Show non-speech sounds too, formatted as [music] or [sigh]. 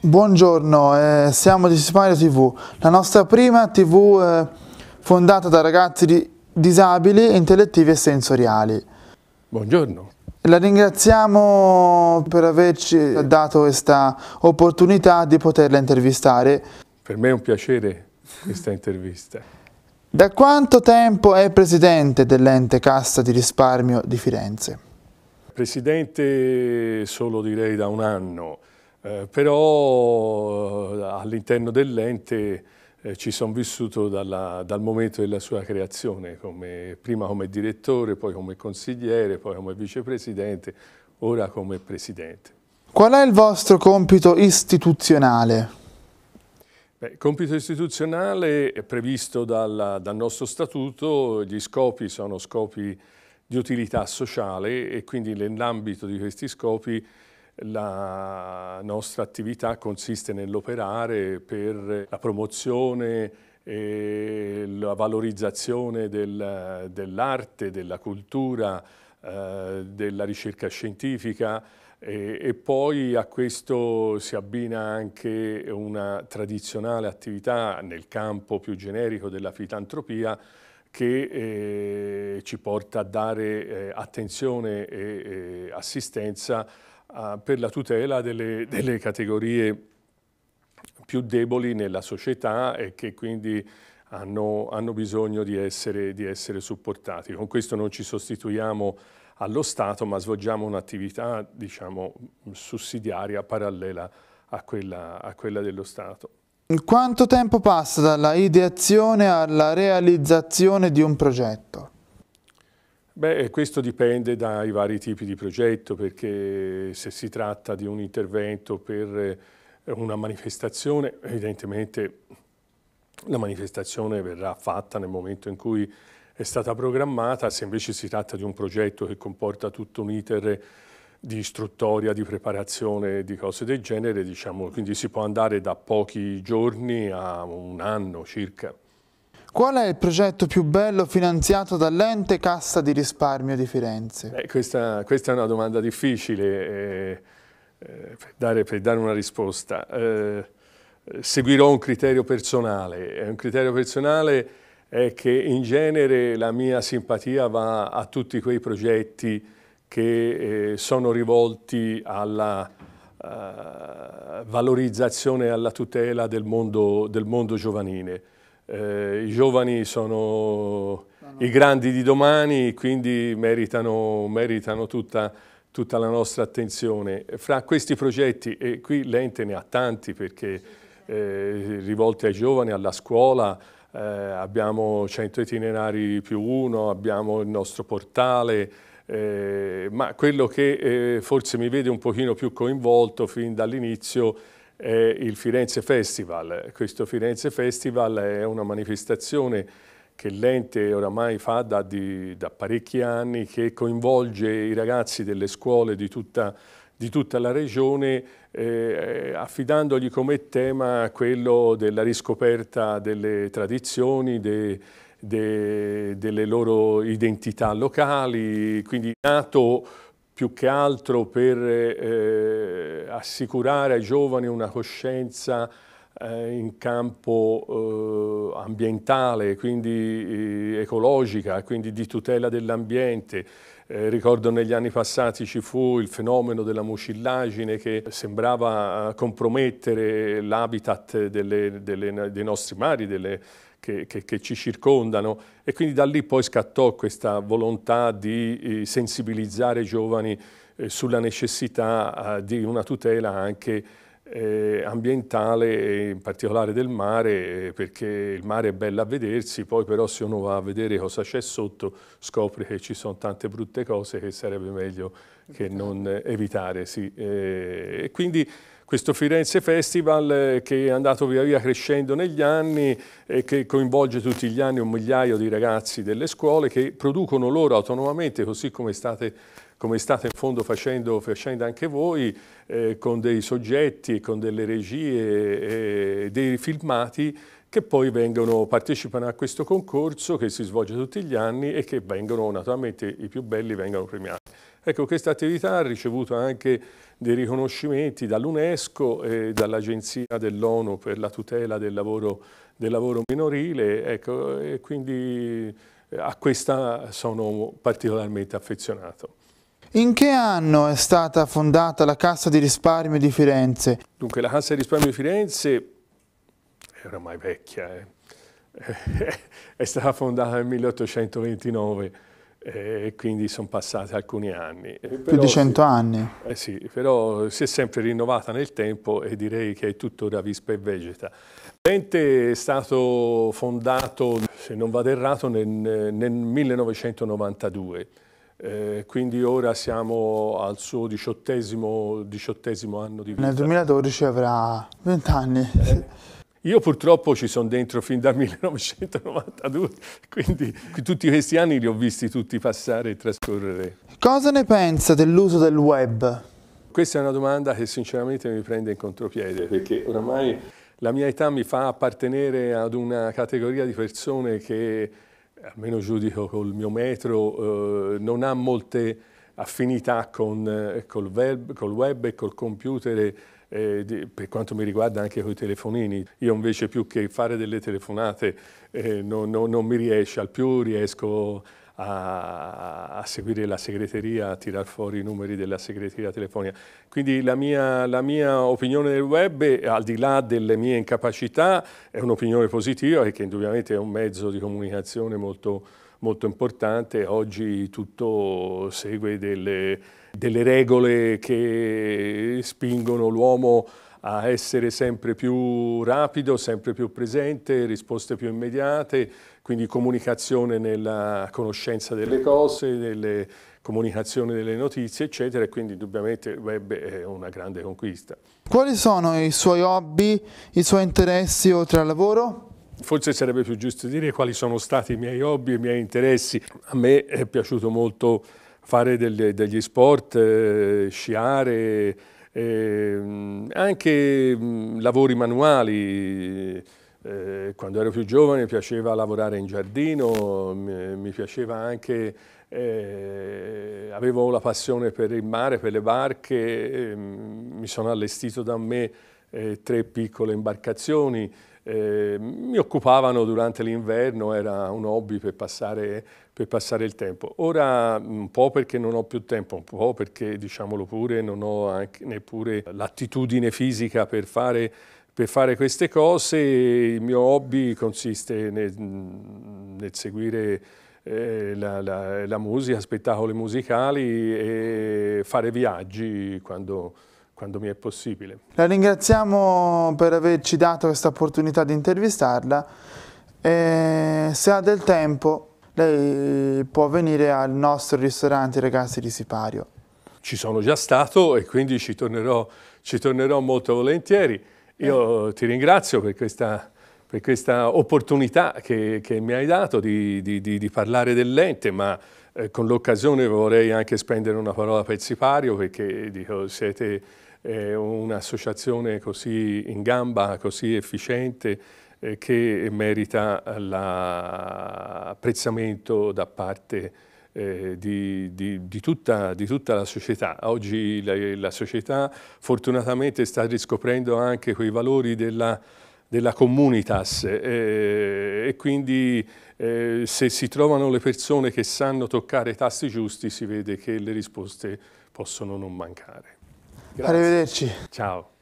Buongiorno, eh, siamo di Sipario TV, la nostra prima TV eh, fondata da ragazzi di disabili, intellettivi e sensoriali. Buongiorno. La ringraziamo per averci dato questa opportunità di poterla intervistare. Per me è un piacere questa intervista. Da quanto tempo è presidente dell'ente Cassa di Risparmio di Firenze? Presidente solo direi da un anno eh, però eh, all'interno dell'ente eh, ci sono vissuto dalla, dal momento della sua creazione, come, prima come direttore, poi come consigliere, poi come vicepresidente, ora come presidente. Qual è il vostro compito istituzionale? Beh, il compito istituzionale è previsto dalla, dal nostro statuto, gli scopi sono scopi di utilità sociale e quindi nell'ambito di questi scopi la nostra attività consiste nell'operare per la promozione e la valorizzazione del, dell'arte, della cultura, eh, della ricerca scientifica e, e, poi a questo si abbina anche una tradizionale attività nel campo più generico della filantropia che eh, ci porta a dare eh, attenzione e assistenza per la tutela delle, delle, categorie più deboli nella società e che quindi hanno, hanno bisogno di essere, di essere supportati. Con questo non ci sostituiamo allo Stato, ma svolgiamo un'attività diciamo, sussidiaria parallela a quella, a quella, dello Stato. Quanto tempo passa dalla ideazione alla realizzazione di un progetto? Beh, questo dipende dai vari tipi di progetto, perché se si tratta di un intervento per eh, una manifestazione, evidentemente la manifestazione verrà fatta nel momento in cui è stata programmata, se invece si tratta di un progetto che comporta tutto un iter di istruttoria, di preparazione, di cose del genere, diciamo, quindi si può andare da pochi giorni a un anno circa. Qual è il progetto più bello finanziato dall'ente Cassa di risparmio di Firenze? Beh, questa, questa, è una domanda difficile eh, eh, per, dare, per, dare, una risposta. Eh, seguirò un criterio personale. Eh, un criterio personale è che in genere la mia simpatia va a tutti quei progetti che eh, sono rivolti alla eh, valorizzazione e alla tutela del mondo, del mondo giovanile eh, i giovani sono i grandi di domani, quindi meritano, meritano tutta, tutta, la nostra attenzione. Fra questi progetti, e qui l'ente ne ha tanti perché eh, rivolti ai giovani, alla scuola, eh, abbiamo 100 itinerari più uno, abbiamo il nostro portale, eh, ma quello che eh, forse mi vede un pochino più coinvolto fin dall'inizio è il Firenze Festival. Questo Firenze Festival è una manifestazione che l'ente oramai fa da, di, da, parecchi anni, che coinvolge i ragazzi delle scuole di tutta, di tutta la regione, eh, affidandogli come tema quello della riscoperta delle tradizioni, de, de, delle loro identità locali, quindi nato più che altro per eh, assicurare ai giovani una coscienza eh, in campo eh, ambientale, quindi eh, ecologica, quindi di tutela dell'ambiente. ricordo negli anni passati ci fu il fenomeno della mucillagine che sembrava compromettere l'habitat dei nostri mari, delle, che, che, che, ci circondano e quindi da lì poi scattò questa volontà di sensibilizzare i giovani sulla necessità di una tutela anche eh, ambientale, in particolare del mare, eh, perché il mare è bello a vedersi, poi però se uno va a vedere cosa c'è sotto scopre che ci sono tante brutte cose che sarebbe meglio che non evitare. Sì. Eh, e quindi questo Firenze Festival eh, che è andato via via crescendo negli anni e che coinvolge tutti gli anni un migliaio di ragazzi delle scuole che producono loro autonomamente, così come state come state in fondo facendo, facendo anche voi, eh, con dei soggetti, con delle regie, eh, dei filmati che poi vengono, partecipano a questo concorso che si svolge tutti gli anni e che vengono, naturalmente i più belli vengono premiati. Ecco, questa attività ha ricevuto anche dei riconoscimenti dall'UNESCO e dall'Agenzia dell'ONU per la tutela del lavoro, del lavoro minorile, ecco, e quindi eh, a questa sono particolarmente affezionato. In che anno è stata fondata la Cassa di risparmio di Firenze? Dunque la Cassa di risparmio di Firenze è ormai vecchia, eh. [laughs] è stata fondata nel 1829 eh, e quindi sono passati alcuni anni. Eh, Più di cento anni. Eh sì, però si è sempre rinnovata nel tempo e direi che è tuttora vispa e vegeta. L'ente è stato fondato, se non vado errato, nel, nel 1992, eh, quindi ora siamo al suo diciottesimo, diciottesimo anno di vita. Nel 2012 avrà vent'anni. Eh? Io purtroppo ci sono dentro fin dal 1992, [laughs] quindi tutti questi anni li ho visti tutti passare e trascorrere. Cosa ne pensa dell'uso del web? Questa è una domanda che sinceramente mi prende in contropiede, perché oramai la mia età mi fa appartenere ad una categoria di persone che, almeno giudico col mio metro, eh, non ha molte affinità con, eh, col, web, col web e col computer eh, di, per quanto mi riguarda anche con i telefonini. Io invece più che fare delle telefonate eh, non, non, non mi riesce, al più riesco a, seguire la segreteria, a tirar fuori i numeri della segreteria telefonica. Quindi la mia, la mia opinione del web, al di là delle mie incapacità, è un'opinione positiva e che indubbiamente è un mezzo di comunicazione molto, molto importante. Oggi tutto segue delle delle regole che spingono l'uomo a essere sempre più rapido, sempre più presente, risposte più immediate, quindi comunicazione nella conoscenza delle cose, nella comunicazione delle notizie, eccetera, e quindi indubbiamente il web è una grande conquista. Quali sono i suoi hobby, i suoi interessi oltre al lavoro? Forse sarebbe più giusto dire quali sono stati i miei hobby e i miei interessi. A me è piaciuto molto fare delle, degli sport, eh, sciare, eh, anche mh, mm, lavori manuali. Eh, quando ero più giovane piaceva lavorare in giardino, mi, mi piaceva anche, eh, avevo la passione per il mare, per le barche, eh, mi sono allestito da me eh, tre piccole imbarcazioni, Ehm, mi occupavano durante l'inverno, era un hobby per passare, per passare, il tempo. Ora un po' perché non ho più tempo, un po' perché diciamolo pure non ho anche, neppure l'attitudine fisica per fare, per fare, queste cose, il mio hobby consiste nel, nel seguire eh, la, la, la musica, spettacoli musicali e fare viaggi quando quando mi è possibile. La ringraziamo per averci dato questa opportunità di intervistarla. E se ha del tempo, lei può venire al nostro ristorante Ragazzi di Sipario. Ci sono già stato e quindi ci tornerò, ci tornerò molto volentieri. Io eh. ti ringrazio per questa, per questa opportunità che, che, mi hai dato di, di, di, di parlare dell'ente, ma eh, con l'occasione vorrei anche spendere una parola per Sipario perché dico, siete un'associazione così in gamba, così efficiente, eh, che merita l'apprezzamento da parte eh, di, di, di, tutta, di, tutta, la società. Oggi la, la, società fortunatamente sta riscoprendo anche quei valori della, della communitas eh, e quindi eh, se si trovano le persone che sanno toccare i tasti giusti si vede che le risposte possono non mancare. Grazie. Arrivederci. Ciao.